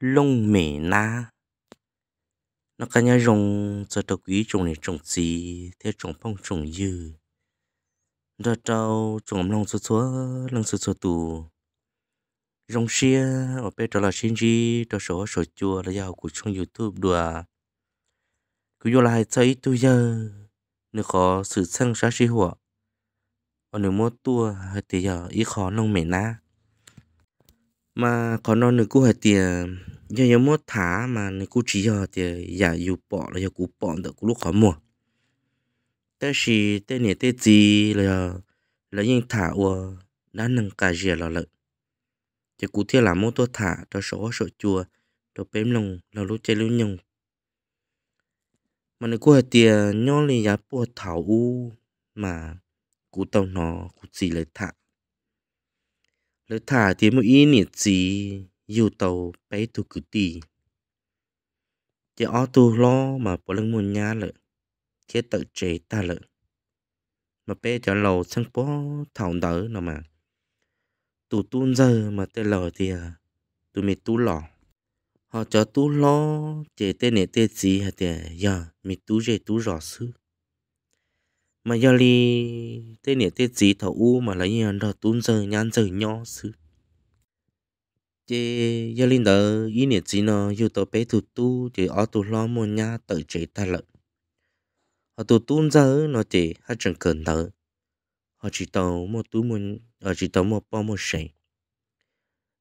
lông mẻ na nó cả nhà dùng cho tàu quý trồng này trồng gì theo trồng phong trồng dư cho trâu trồng lông số số lông số số tù rong xia ở bên đó là xin gì đó số số chua là giàu của trong youtube đùa cứ vô lại thấy tôi giờ nếu có sự sang sáng sĩ hùa ở nếu mua tua thì giờ ít khó lông mẹ na mà có nó nữa cũ hệ tiền ờ, do nhóm mốt thả mà nó cũ chỉ cho tiền giả dụ bỏ là giờ cũ bỏ được cũ lúc khó mua thế thì thế này thế gì là là những thả ua đã nâng cả gì là lợi chỉ cũ thể là mốt tôi thả cho số số chùa cho bếm lòng là lúc chơi lúc nhung mà nó cũ hệ tiền ờ, nhau là giả bỏ thảo u mà cũ tao nó cũ gì lại thả lỡ thả thì một ý nỉ gì yêu tàu bé tu cứ tì chỉ ó tu lo mà bỏ lưng môn nhà lợ chế tự chế ta lợ mà bé cho lầu sang bó thảo đỡ nào mà tu tuôn giờ mà tê lờ thì à tụi mày tu lò họ cho tu lo chế tê nè tê gì hả tê giờ mày tu chế tu rõ sư mà giờ li tê này tê gì thầu u mà lấy nhàn đó tún giờ nhàn giờ nhỏ sư, chế giờ li đó ý này gì nó yêu tàu bé tụt tu chế ở tụt lo mua nhà tự chế ta lợn họ tụt tún giờ nó chế hết chẳng cần đỡ họ chỉ tàu mua tú mua họ chỉ tàu mua bao mua sấy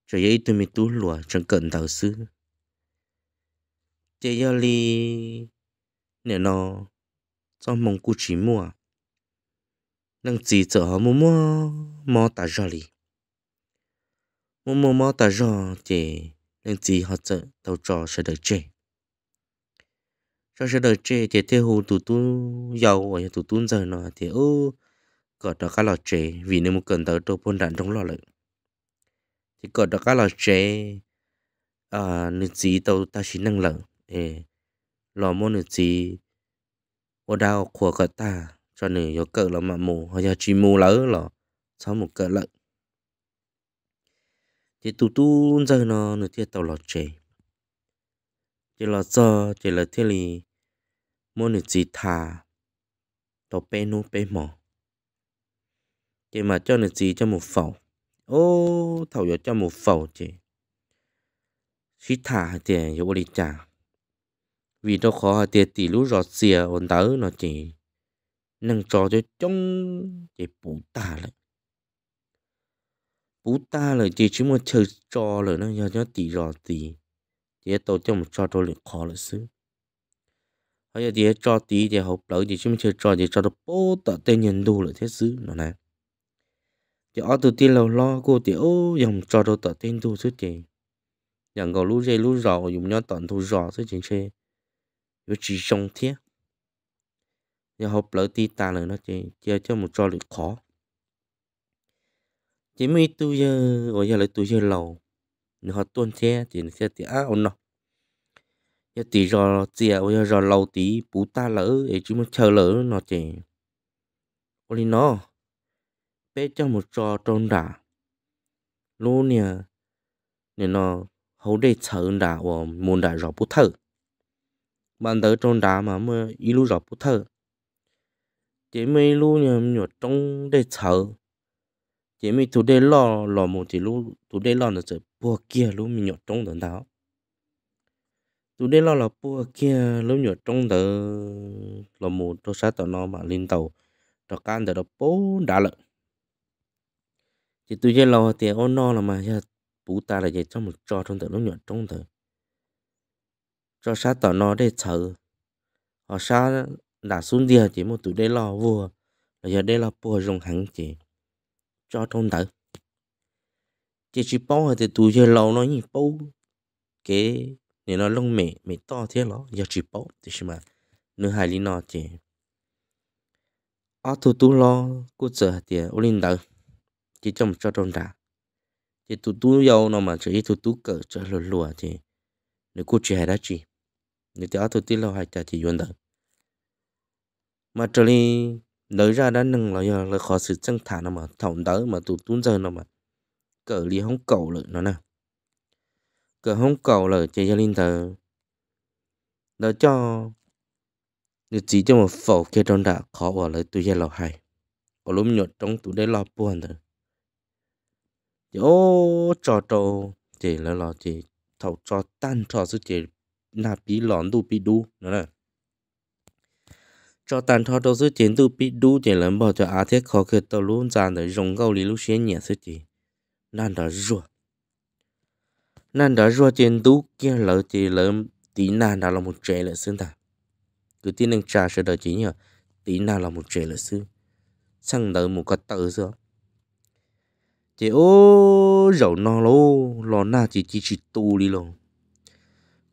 cho vậy tụi mới tú lùa chẳng cần đỡ sư, chế giờ li nè nó trong mong cụ chỉ mua năng chỉ cho mù mò mò ta rõ lì mù mò mò ta rõ thì năng chỉ họ chợ tàu trò sẽ đợi chê cho sẽ đợi chê thì thế hồ tụ tu giàu ở tụ tu giờ nó thì ô có đó các lò chê vì nếu mà cần tới đồ phun đạn trong lò lợi thì có đó các lò chê à nên chỉ tàu ta chỉ năng lợn ê lò mô nên chỉ ô đào của cả ta cho nên có cỡ là mà mù hoặc là chỉ mù lỡ là sau một cỡ lợn thì tụ tu giờ nó nó thiết tàu lọt chè chỉ là giờ chỉ là thiết lì mua được gì thả tàu bé nô bé mỏ chỉ mà cho được gì cho một phẩu ô thầu giờ cho một phẩu chị khi thả thì vô đi trả vì nó khó thì tỷ lú rọt xìa ổn tớ nó chỉ 能做就中就不大了，不大了就只么吃做了呢，要要地热地，这都这么做到了考了是。还有这做地的好不就只么吃做就做到不大的年度了，这是哪呢？这二度地老老过的哦，用做到大年度是的，两个路热路绕，用要短途绕是真是有几种天。nhờ hộp lỡ ti ta là nó chỉ chơi cho một trò luyện khó chỉ mi tu giờ ở giờ lại tu giờ lâu, nếu họ tuôn xe thì xe thì á ổn nó giờ tí rò chia ở giờ rò lâu tí bú ta lỡ để chúng mình chờ lỡ nó chỉ có đi nó bé cho một trò tròn đà luôn nè nên nó hầu để chờ đà và muốn đà rò bút thở bạn tới tròn đà mà mới ý lúc rò bút thở chỉ mi lu nhầm nhọt trong để chờ chỉ mi tụ để lo lo một chỉ lu tụ để lo là sợ bùa kia lu mi nhọt trong tận đó tụ để lo là bùa kia lu nhọt trong tờ lo một tôi sát tao nó mà lên tàu trò can tờ đó bố đã lợn chỉ tụ để lo thì ôn no là mà giờ bù ta là vậy cho một trò trong tờ lu nhọt trong tờ trò sát tao nó để chờ họ sao đã xuống địa chỉ một tụi đây lo vua là giờ đây là bùa rồng hẳn chị cho thôn tử chị chỉ bao thì tụi giờ lâu nó như bao cái nên nó lông mẹ mẹ to thế nó giờ chỉ bao thì sao mà nửa hai lý nó chị ở tụi tụi lo cô chờ thì ô linh tử chỉ trong cho thôn đã thì tụi tụi giàu nó mà chỉ tụi tụi cỡ cho lùa lùa thì nếu cô trẻ đã chị nếu thì ở tụi tụi lo hay thì chỉ yên đời mà trở đi lấy ra đã nâng là giờ là khó sự chân thả nó mà thỏng đỡ mà tụt tuôn giờ nó mà cỡ đi không cầu lợi nó nè cỡ không cầu lợi chơi gia linh tờ đó cho được chỉ cho một phẩu kia trong đã khó ở lại tụi gia lò hay ở lúc nhột trong tụi đây lo buồn thôi ô cho trò chỉ là lo chỉ thầu cho tan cho sự chỉ nạp bí lòn đu bí đu nó nè cho tàn cho tôi sự chiến tu bị đủ để làm bảo cho á thiết khó khăn tôi luôn ra để dùng gạo lý lúc xuyên nhẹ sự chỉ nan đó rùa nan đó rùa chiến tu kia lỡ chỉ lỡ tí nan đó là một trẻ lỡ xương ta cứ tin anh trà sẽ đợi chỉ nhờ tí nan là một trẻ lỡ xương sang đợi một cái tự xưa chị ô dầu nó lô lò na chỉ chỉ chỉ tu đi lô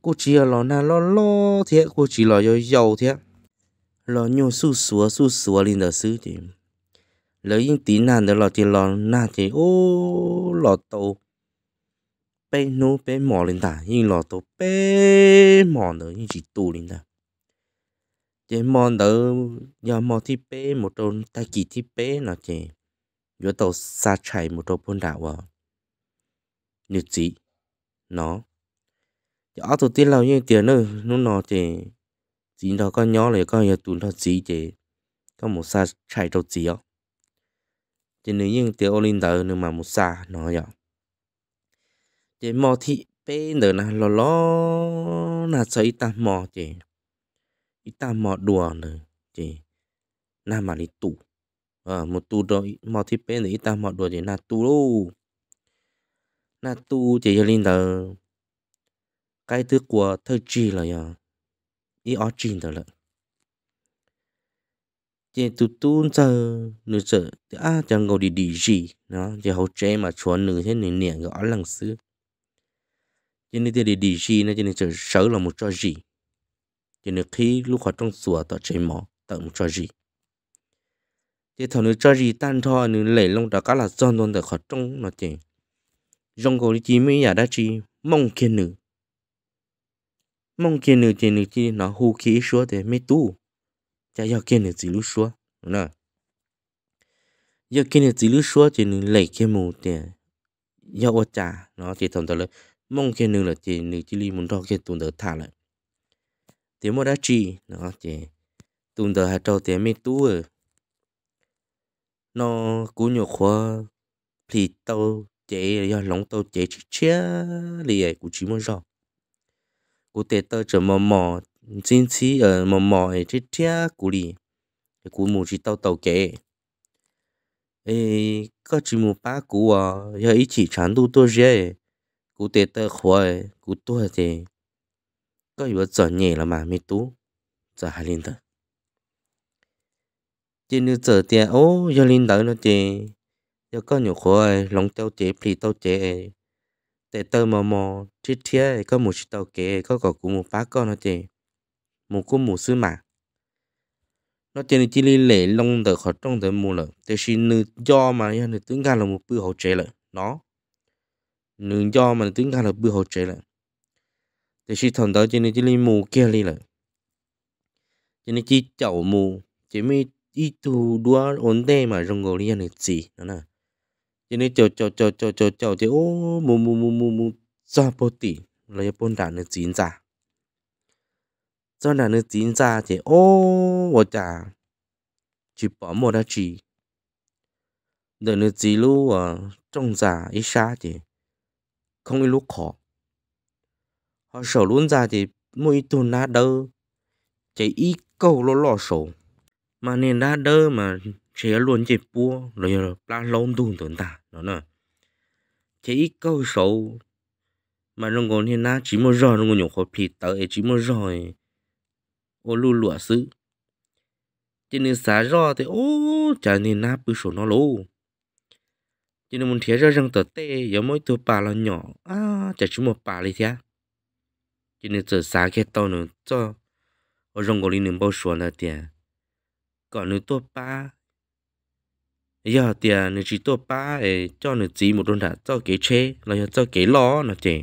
cô chỉ là lò na lò lo thiệt, cô chỉ là dầu dầu thế lo nhu su súa su súa lên đó sư thì lấy những tí nàn đờ là thì lo nà thì ô lo tàu bê nô bê mò linh ta yên lo tàu bê mò nữa yên chỉ tu linh ta chế mò đó giờ mò thì bê một đầu ta kỳ thì bê nó chế giờ tàu sa chạy một đầu bốn đạo vào như chỉ nó giờ tôi tin là như tiền nữa nó nó chế chỉ đó có nhỏ lại có nhiều tụi nó chỉ chị có một sa chạy đâu chỉ ó chỉ nếu như tiểu linh tử nữa mà một sa nó vậy chỉ mò thị bé nữa là lo lo là sợ ít ta mò chị ít ta mò đùa nữa chị na mà đi tụ à ờ, một tụ rồi mò thị bé nữa ít ta mò đùa chị na tụ luôn là tụ chị linh tử cái thứ của thời chi là vậy ý ở trên đó là chỉ tụ tụ giờ nữ giờ à chẳng ngồi đi đi gì nó chỉ hậu chế mà chuẩn nữ thế nữ niệm gọi lần xưa cho nên thì đi đi gì nó cho nên chờ sợ là một trò gì cho nên khi lúc họ trong sủa tao chế mỏ tao một trò gì thì thằng nữ trò gì tan thọ nữ lấy long đó cá là do luôn để họ trong nó chỉ trong cổ đi chỉ mới nhà đã chỉ mong kiên nữ mong kiến nữ kia nữ kia nó hù khí số thì mấy tu chả giờ kiến nữ chỉ lú số nè giờ kiến nữ chỉ lú số thì nữ lấy cái mù tiền giờ ô trả nó chỉ thầm thầm mong kiến nữ là chỉ nữ chỉ li muốn đo kia tuần đỡ thả lại tiếng mà đã chi nó chỉ tuần đỡ hạt trâu tiếng mấy tu à nó cú nhổ khóa thì tao chế giờ lòng tao chế chết chia lì ấy cũng chỉ muốn rồi cụ thể tờ trở mò mò chính chí ở ờ, mò mò ở trên chia cụ lì cụ mù chỉ tàu tàu kể ê có chỉ mù ba cụ à giờ ý chỉ chán tu tôi dễ cụ thể tờ khỏi cụ tôi thì có yếu trở nhẹ là mà mi tú giờ hai linh thật chỉ như giờ tiền ô giờ linh đỡ nó chỉ giờ có nhiều khỏi lòng tao chế phì tao chế để tơ mò mò thiết thiết có một chiếc tàu kế có có cũng một phá con nó chỉ một cũng một sư mà nó chỉ chỉ li lệ long tờ khó trong tờ mù lợ để xin nữ do mà ya nữ tướng gan là một bự hậu chế lợ nó nữ do mà tướng gan là bự hậu chế lợ để xin thằng đó chỉ nữ chỉ li mù kia li lợ chỉ nữ chỉ chậu mù chỉ mới ít thu đua ổn tê mà rong gò li ya nữ chỉ nó nè cho nên chờ chờ chờ chờ chờ chờ thì ô mù mù mù mù mù do bồ tỷ lấy bồn đàn nó chín ra do đàn nó chín ra thì ô vợ chả chỉ bỏ một đã chỉ đợi nó chỉ lúc à trong già ít xa thì không ít lúc khó họ sầu luôn ra thì mỗi tuần na đơ chỉ ít câu lo lo sầu mà nên na đơ mà chỉ luôn chỉ bua rồi là lâu tuần tuần ta nó nè chỉ câu số mà nó ngồi hiện na chỉ một rồi nó ngồi nhổ khó phì tới chỉ một rồi ô lu lụa sứ, cho nên xả rõ thì ô chả nên na bự số nó lô cho nên muốn thế ra rằng tờ tê giờ mỗi tờ bà là nhỏ à chả chỉ một bà lấy thế cho nên giờ xả cái tao nữa cho ở rong gọi liền bao số là tiền còn nữa tờ bà giờ thì nữ chỉ tôi ba để cho nữ chỉ một đồn đã cho cái chế là cho cái lo nó chế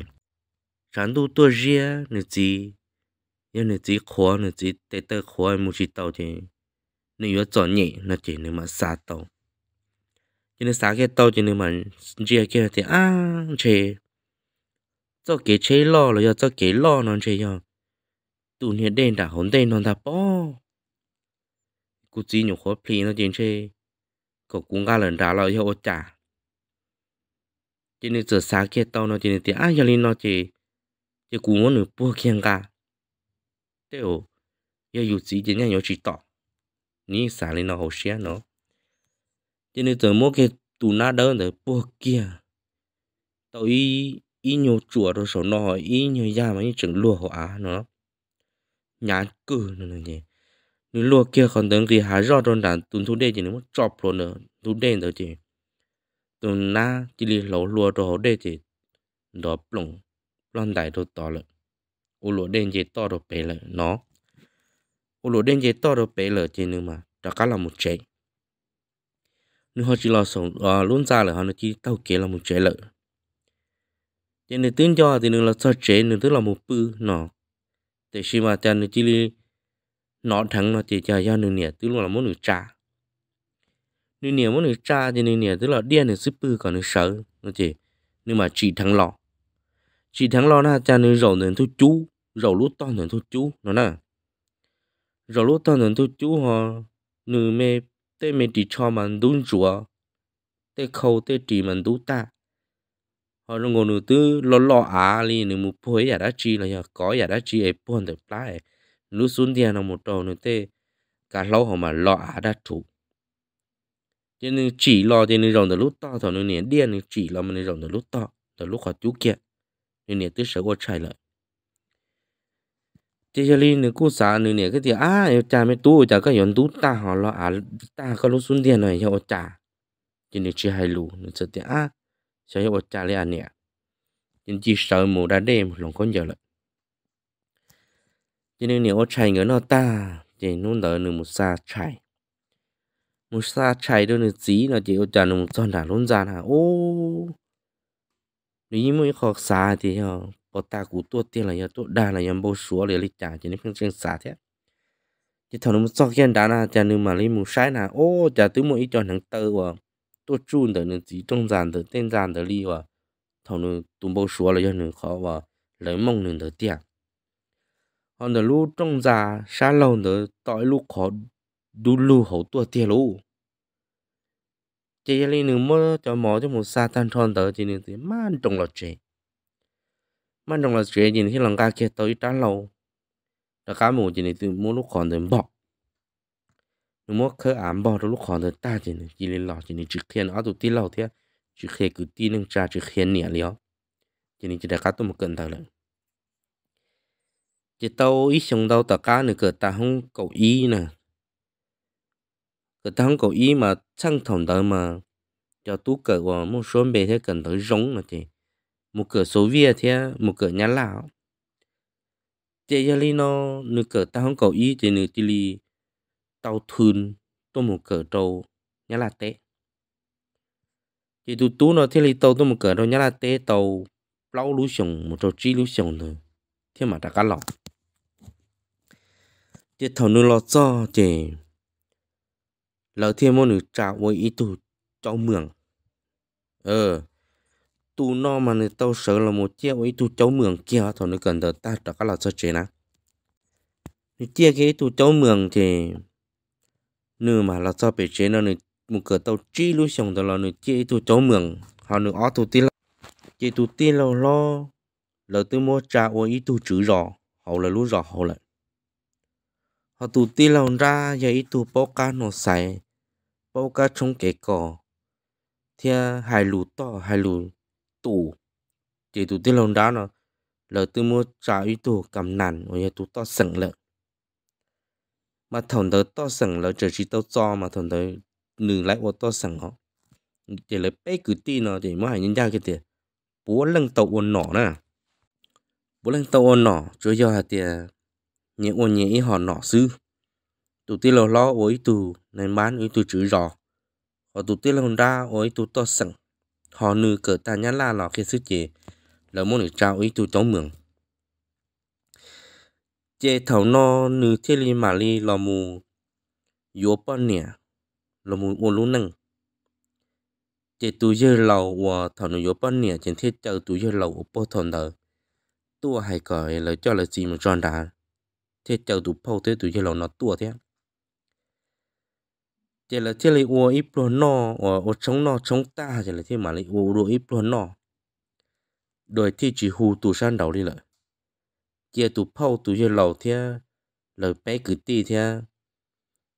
sáng tu tôi riêng nữ chỉ giờ nữ chỉ khó nữ chỉ tê tê khó muốn chỉ tàu chế nữ yếu chọn nhẹ nó chế nữ mà xa tàu cho nên xa cái tàu cho nên mà riêng cái thì à chế cho cái chế lo là cho cái lo nó chế giờ tụ nhiệt đen đã hồn đen nó đã bỏ cú chỉ nhổ khó phì nó chế cậu cũng ga lần ra lo yêu trả chỉ nên sửa sáng kia tao nó chỉ nên tiếc ai lên nó chỉ chỉ cũng muốn được bua kiêng cả, tiêu giờ dù gì chỉ nhớ chỉ tỏ ní sáng lên nó hồ xe nó chỉ nên giờ mua cái tủ na đơn rồi bua kia tao ý ý nhiều chùa rồi số nó ý nhiều gia mà ý chừng lùa họ á nó nhá cừ nữa nhỉ nếu lúa kia còn tưởng gì há rõ đơn giản tuần thu đề chỉ nếu mà chọc luôn nữa thu đề nữa chỉ tuần na chỉ li lỗ lúa đồ đề chỉ đó plong plong đại đồ to lợ u lúa đen chỉ to rồi bể lợ nó u lúa đen chỉ to rồi bể lợ chỉ nếu mà đó cả là một chế nếu họ chỉ lo sống luôn ra là họ chỉ tao kế là một chế lợ cho nên tiếng cho thì nó là sao chế nó tức là một bự nó để khi mà tiền nó chỉ nó thắng nó chỉ chờ cho nửa nẻ tức là muốn nửa trà nửa nẻ muốn nửa trà thì nửa nẻ tức là điên nửa sư còn nửa sợ nó chỉ nhưng mà chỉ thắng lọ chỉ thắng lọ là cha nửa rầu nửa thu chú rầu lúa to nửa thu chú nó nè rầu lúa to nửa thu chú họ nửa mê tê mê chỉ cho mình đúng rùa tê khâu tê chỉ mình đúng ta họ rồi ngồi nửa tư lọ lọ à li nửa một phôi giả đã chi là có giả đã chi ấy phôi được lại nu sun dia nó một đầu nữa thế cả lâu họ mà lọ à đã thủ cho nên chỉ lo cho nên rồng từ lúc to thôi nên nén điên chỉ lo mà nên rồng từ lúc to từ lúc họ chú kia nên nén tức sợ qua chạy lại chỉ cho linh nên cú xã nên nén cái thì à cha mới tu cha có yon tu ta họ lo à ta có lúc xuống điên này cho cha cho nên chỉ hai lù nên sợ thì à sợ cho cha lấy à nè nên chỉ sợ mù đã đêm lòng con giờ lại cho nên nếu chạy người nó ta thì nó đỡ nửa một xa chạy một xa chạy đôi nửa tí là chỉ ở trả nửa một giòn đã luôn ra hả ô nếu mới học xa thì họ ờ, bỏ ta cú tua tiền là nhà đa là em bố số để lịch trả cho nên phương trên xa thế chỉ thằng nó một sọc gian đá là trả nửa mà lấy một sai là ô trả tứ ít cho thằng tơ à tua chun đỡ nửa tí trong dàn đỡ tên dàn đỡ li à thằng nó tụm bố số là do nửa khó vào lấy mong nửa đỡ tiền hòn đờ lu trong già xa lâu nữa tội lu khó đu lu hậu tua tiền lu chị gia linh đừng mua cho mỏ cho một sa tan thon tờ chị đừng thấy man trong lọt chị man trong lọt chị nhìn thấy lòng ca kia tới trả lâu đã cá mù chị này từ mua lúc còn tới bỏ đừng mua khơi ám bỏ lúc còn tới ta chị này chị lên lọt chị này trực thiên ở tụ tin lâu thế trực khi cứ tin nâng trà trực khi nhẹ lió chị này chỉ đã cá tôi một cơn thở lại chỉ tao ý xong đâu tao cá nữa cỡ ta không cầu ý nè cỡ ta không cầu ý mà chẳng thòng đó mà cho tú cỡ vào một số bề thế cần tới giống mà chị một cửa số vía thế một cửa nhà lão chỉ gia li nó nửa cỡ ta không cầu ý chị nửa chỉ li tao thun tôi một cỡ trâu nhà là té chỉ tú tú nó thế li tao tôi một cỡ trâu nhà là té tao lâu lú sồng một trâu chi lú sồng thôi thế mà đã cá lọc chỉ thầu nữ lo cho chỉ lỡ thêm một nữ trào với ý tù cho mường ờ tu no mà nữ tao sợ là một chiếc với tu cháu mường kia thầu nữ cần tới ta cho các là cho chế nè nữ chia cái tu cháu mường thì nữ mà là cho bị chế nó nữ một cửa tàu chi lưu xong đó là nữ chia tu cháu mường họ nữ ó tu tí là chỉ tu tí là lo lỡ tư mua trà với ý tu chữ rõ hậu là lú rõ hậu lại họ tụ ti lòng ra dạy tụ bao ca nổ sải bao ca trong kẻ cỏ thì hai lù to hai lù tụ chỉ tụ ti lòng ra nó lỡ tư mua trả ý tụ cầm nản ở nhà tụ to sừng lợn mà thằng đó to sừng lợn chỉ chỉ tao cho mà thằng đó nửa lại ô to sừng họ chỉ lấy bé cứ ti nó chỉ mới hai nhân gia cái tiền bố lần tàu ôn nỏ nè bố lần tàu ôn nỏ chúa giờ hạt tiền nhẹ ô nhẹ họ nọ sư tụ tí lo lo ối tù nên bán ối tù chữ rò họ tụ tí lo ra ôi tù to sẵn họ nư cỡ ta nhá la lọ khi sư chế là muốn được trao ối tù tống mượn, chế thảo no nư thiết li mà li lò mù yếu bọn nè lò mù ô lú năng chế tù dơ lầu và thảo nụ yô bọn nè trên thiết chờ tù dơ lâu, ô bó thòn đờ tua hay cởi lời cho lời gì mà tròn đá thế cháu tụ phâu thế tụ chơi lầu nó tua thế chỉ là chỉ là uo ít luôn nọ ở chống nọ chống ta chỉ là thế mà lại uo đồ ít luôn nọ đời thì chỉ hù tụ san đầu đi lại chỉ tụ phâu tụ chơi lầu thế lời bé cứ ti thế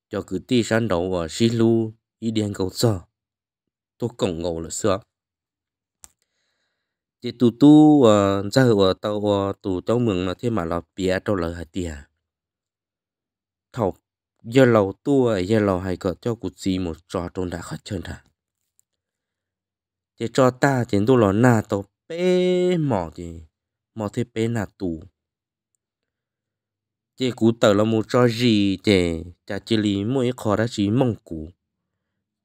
cho cứ ti san đầu ở xí lu ý đen cầu sọ tôi cổng ngầu là xưa chỉ tụ tu ra ở tàu tụ tàu mường là thế mà là bia tàu là hạt tiền thọc giờ lầu tua giờ lầu hay cỡ cho cụ gì một trò trôn đã khó chân thà để cho ta chỉ tu lò na tàu bé mỏ thì mỏ thì bé na tù để cụ tờ là một trò gì để chả chỉ lý mỗi khó đã chỉ mong cụ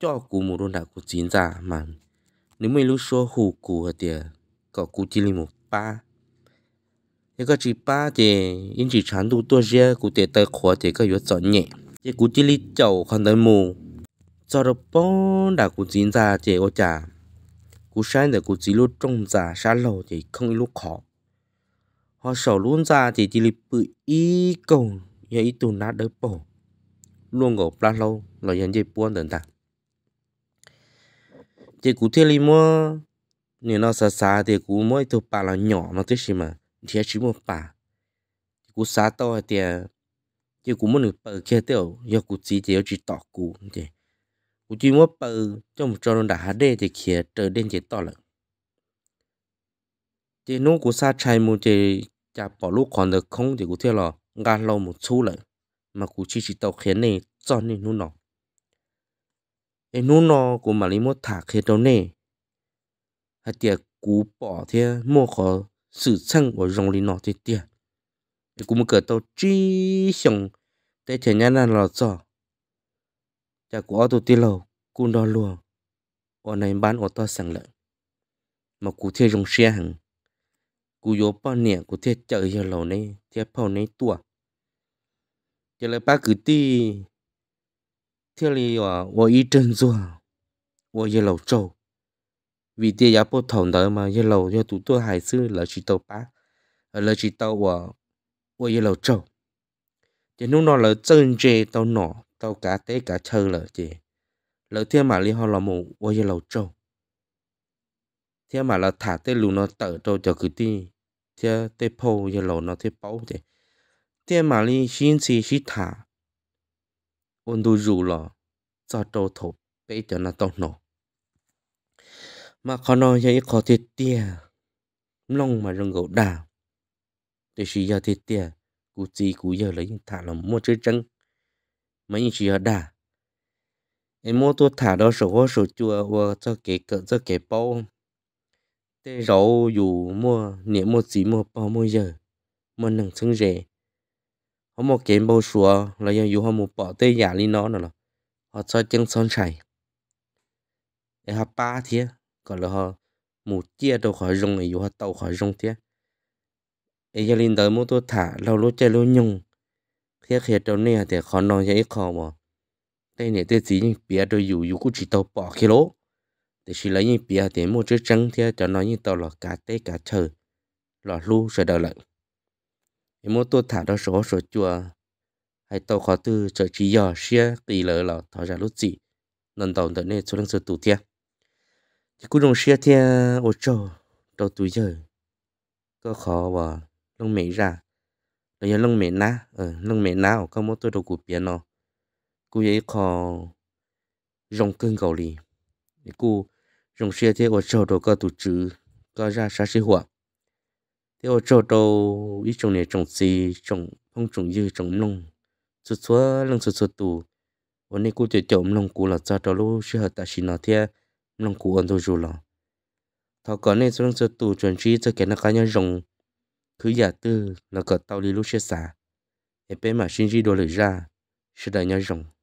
cho cụ một đôn đã cụ chín giả mà nếu mình lúc số hù cụ thì có cụ chỉ lý một ba 一个只巴的，因只长度多些，古得得活这个越早年，这古这里就看得木，早的帮打古金在这我家，古山的古一路种在沙漏的空一路考，họ sầu luôn ra thì chỉ lịch bự ý cầu nhà ý tù nát đỡ bổ luôn ngổ pla lâu là nhân dây buôn tận ta thì cụ thiên li mua nên nó xa thì cụ mỗi tụ bà là nhỏ nó thế gì thì chỉ một bà cú xá to thì chứ à, cú muốn được bờ kia tiểu giờ cú chỉ chỉ chỉ tỏ cú thì cú chỉ muốn bờ trong một tròn đã đây thì kia trở đến chỉ tỏ lận thì nó cú xa chạy một thì chả bỏ lúc còn được không thì cú theo là gan lâu một số lận mà cú chỉ chỉ tàu khiến này cho nên nó nó cái nó nó của mà lấy một thả khiến đâu này hay tiệt cú bỏ thì, mua khó sự chân của rong lì nọ thì tiền cũng một cửa tàu chi xong để thể nhà là cho, giỏ cha của ô tô tiêu lầu cũng đo lùa ở này bán ô to sẵn lợi mà cụ thế rong xe hàng cụ vô bao nè cụ thế chợ giờ lầu này thế phao này tua giờ lại ba cứ ti thế là ô ý chân rồi ô giờ lầu châu vì tia giá bộ thầu đó mà yêu lầu yêu tụ tôi hải sư là chỉ tàu ba, ờ, là chỉ tàu ờ, của của yêu lầu trâu thì lúc nào là chân chê tàu nọ tàu cá tế cá chơi là gì, là thiên mà liên họ là một của yêu lầu trâu thiên mà là thả tế lù nó tở trâu cho cứ đi thiên tế phô yêu lầu nó tế bao chị thiên mà liên xin xì xí thả ôn đu rủ lò cho trâu thổ bế cho nó tàu nọ mà khó nói vậy khó thiệt tia lòng mà rừng gỗ đào để chỉ giờ thiệt tia cú gì cú giờ lấy thả lòng mua chơi chân mấy như chỉ giờ đà em mua tôi thả đó sổ hoa sổ chua và cho kẻ cỡ cho kẻ bao để rau dù mua niệm mua gì mua bao mua giờ mua nằng xứng rẻ họ mua kém bao sủa là giờ dù họ mua bỏ tê giả lý nó nữa họ cho chân son chảy em họ ba thiệt còn là họ mù chia đâu khỏi rong ấy họ tàu khỏi rong thế ấy gia đình tới mua tôi thả lâu lâu chơi lối nhung khi khi đâu nè thì khó nói cho ít khó mà đây nè tôi chỉ những bia tôi dù dù cũng chỉ tàu bỏ khi lỗ thì chỉ lấy những bia thì mua chữ trắng thế cho nó như tàu là cá tê cá chờ là lu rồi đợi lại ấy mua tôi thả đó số số chùa hay tàu khó tư chờ chỉ giờ xe kỳ lỡ là thọ ra lúc gì lần đầu tới nè số lần số tụ thiệt chỉ cũng đồng xe thì ô trâu đầu tuổi giờ có khó và lông mẹ ra rồi giờ lông mẹ ná ờ lông mẹ ná ở không có tôi đâu cụ biển nó cú ấy khó rong cưng cầu lì cú rong xe thì ô trâu đầu có tụ chữ có ra xa xí hoa thế ô trâu đầu ít trồng này trồng gì trồng không trồng dư trồng nông xuất xuất lông xuất xuất tù hôm nay cú chơi trồng nông cụ là cho đầu lúc sẽ hợp ta xin nó theo lòng cụ ăn tôi rồi là thọ có nên xuống sơ tù chuẩn trí cho cái nó cá nhau rồng cứ giả tư là cỡ tao đi lúc xe xả em bé mà xin gì đồ lấy ra sẽ đại nhau rồng